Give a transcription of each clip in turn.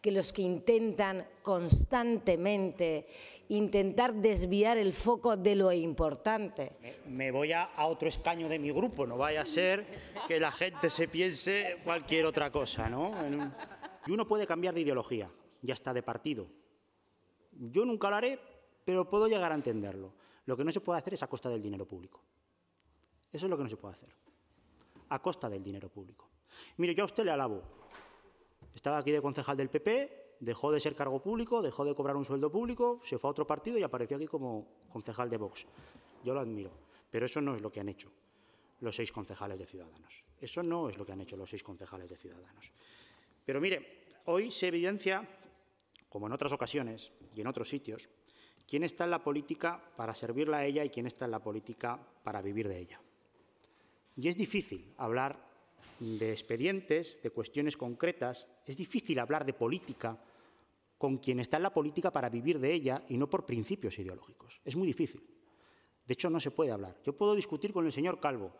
que los que intentan constantemente intentar desviar el foco de lo importante. Me voy a, otro escaño de mi grupo, no vaya a ser que la gente se piense cualquier otra cosa, ¿no? Y uno puede cambiar de ideología, ya está de partido. Yo nunca lo haré, pero puedo llegar a entenderlo. Lo que no se puede hacer es a costa del dinero público. Eso es lo que no se puede hacer. A costa del dinero público. Mire, yo a usted le alabo, estaba aquí de concejal del PP, dejó de ser cargo público, dejó de cobrar un sueldo público, se fue a otro partido y apareció aquí como concejal de Vox. Yo lo admiro, pero eso no es lo que han hecho los seis concejales de Ciudadanos. Eso no es lo que han hecho los seis concejales de Ciudadanos. Pero mire, hoy se evidencia, como en otras ocasiones y en otros sitios, quién está en la política para servirla a ella y quién está en la política para vivir de ella. Y es difícil hablar de expedientes, de cuestiones concretas. Es difícil hablar de política con quien está en la política para vivir de ella y no por principios ideológicos. Es muy difícil. De hecho, no se puede hablar. Yo puedo discutir con el señor Calvo.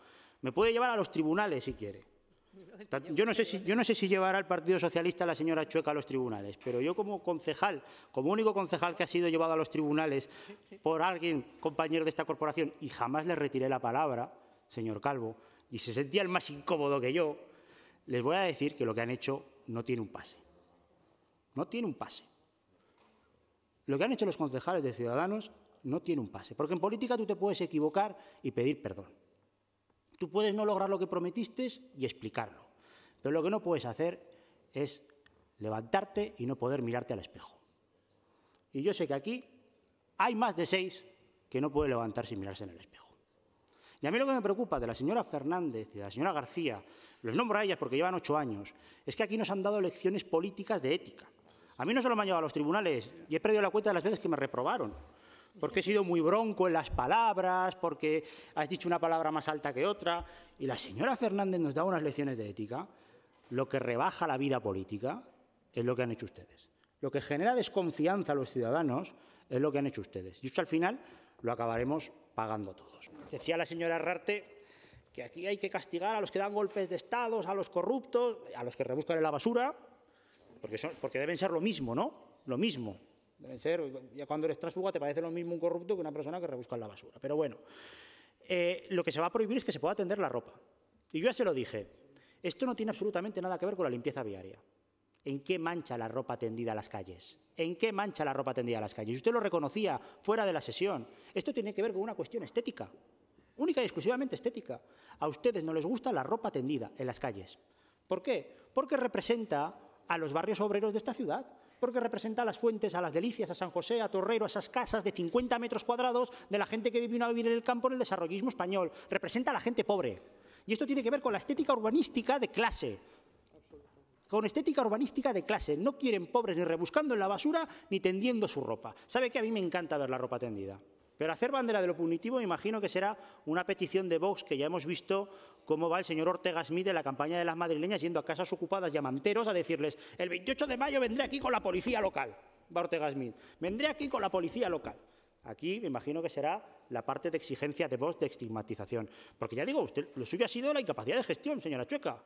Me puede llevar a los tribunales si quiere. Yo no, sé si, llevará al Partido Socialista a la señora Chueca a los tribunales, pero yo como concejal, como único concejal que ha sido llevado a los tribunales por alguien, compañero de esta corporación, y jamás le retiré la palabra, señor Calvo, y se el más incómodo que yo, les voy a decir que lo que han hecho no tiene un pase. No tiene un pase. Lo que han hecho los concejales de Ciudadanos no tiene un pase. Porque en política tú te puedes equivocar y pedir perdón. Tú puedes no lograr lo que prometiste y explicarlo. Pero lo que no puedes hacer es levantarte y no poder mirarte al espejo. Y yo sé que aquí hay más de seis que no puede levantarse y mirarse en el espejo. Y a mí lo que me preocupa de la señora Fernández y de la señora García, los nombro a ellas porque llevan ocho años, es que aquí nos han dado lecciones políticas de ética. A mí no se me han llevado a los tribunales y he perdido la cuenta de las veces que me reprobaron. Porque he sido muy bronco en las palabras, porque has dicho una palabra más alta que otra. Y la señora Fernández nos da unas lecciones de ética. Lo que rebaja la vida política es lo que han hecho ustedes. Lo que genera desconfianza a los ciudadanos es lo que han hecho ustedes. Y esto al final lo acabaremos pagando todos. Decía la señora Arrarte que aquí hay que castigar a los que dan golpes de Estado, a los corruptos, a los que rebuscan en la basura, porque, deben ser lo mismo, ¿no? Lo mismo. Deben ser, ya cuando eres transfuga te parece lo mismo un corrupto que una persona que rebusca en la basura. Pero bueno, eh, lo que se va a prohibir es que se pueda tender la ropa. Y yo ya se lo dije, esto no tiene absolutamente nada que ver con la limpieza viaria. ¿En qué mancha la ropa tendida a las calles? ¿En qué mancha la ropa tendida a las calles? Usted lo reconocía fuera de la sesión. Esto tiene que ver con una cuestión estética, única y exclusivamente estética. A ustedes no les gusta la ropa tendida en las calles. ¿Por qué? Porque representa a los barrios obreros de esta ciudad, porque representa a las fuentes, a las delicias, a San José, a Torrero, a esas casas de 50 metros cuadrados de la gente que vino a vivir en el campo en el desarrollismo español. Representa a la gente pobre. Y esto tiene que ver con la estética urbanística de clase, con estética urbanística de clase. No quieren pobres ni rebuscando en la basura ni tendiendo su ropa. Sabe que a mí me encanta ver la ropa tendida. Pero hacer bandera de lo punitivo, me imagino que será una petición de Vox, que ya hemos visto cómo va el señor Ortega Smith de la campaña de las madrileñas yendo a casas ocupadas y a manteros a decirles: el 28 de mayo vendré aquí con la policía local. Va Ortega Smith, vendré aquí con la policía local. Aquí me imagino que será la parte de exigencia de Vox de estigmatización. Porque ya digo, usted, lo suyo ha sido la incapacidad de gestión, señora Chueca.